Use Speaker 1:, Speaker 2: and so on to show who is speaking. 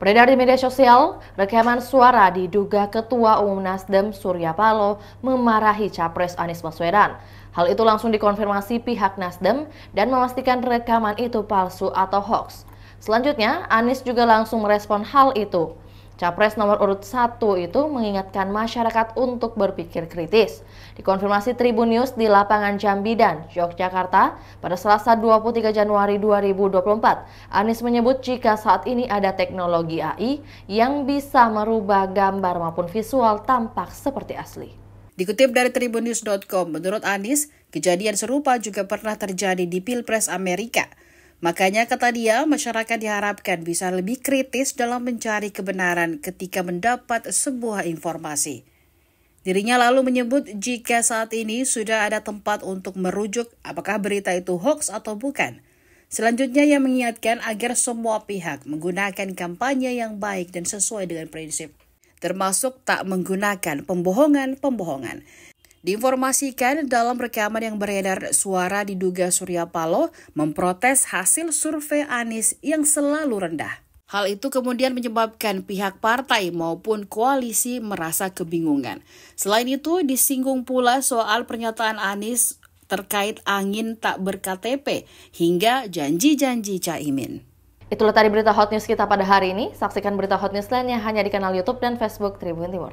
Speaker 1: Beredar di media sosial, rekaman suara diduga Ketua Umum Nasdem Surya Paloh memarahi Capres Anies Baswedan. Hal itu langsung dikonfirmasi pihak Nasdem dan memastikan rekaman itu palsu atau hoax. Selanjutnya, Anies juga langsung merespon hal itu. Capres nomor urut 1 itu mengingatkan masyarakat untuk berpikir kritis. Dikonfirmasi Tribun News di lapangan Jambi dan Yogyakarta pada Selasa 23 Januari 2024, Anies menyebut jika saat ini ada teknologi AI yang bisa merubah gambar maupun
Speaker 2: visual tampak seperti asli. Dikutip dari tribunnews.com, menurut Anies, kejadian serupa juga pernah terjadi di Pilpres Amerika – Makanya kata dia, masyarakat diharapkan bisa lebih kritis dalam mencari kebenaran ketika mendapat sebuah informasi. Dirinya lalu menyebut jika saat ini sudah ada tempat untuk merujuk apakah berita itu hoax atau bukan. Selanjutnya ia mengingatkan agar semua pihak menggunakan kampanye yang baik dan sesuai dengan prinsip, termasuk tak menggunakan pembohongan-pembohongan. Diinformasikan dalam rekaman yang beredar suara diduga Surya Paloh memprotes hasil survei Anies yang selalu rendah. Hal itu kemudian menyebabkan pihak partai maupun koalisi merasa kebingungan. Selain itu, disinggung pula soal pernyataan Anies terkait angin tak berKTP hingga janji-janji Caimin.
Speaker 1: Itulah tadi berita hot news kita pada hari ini. Saksikan berita hot news lainnya hanya di kanal YouTube dan Facebook Tribun Timur.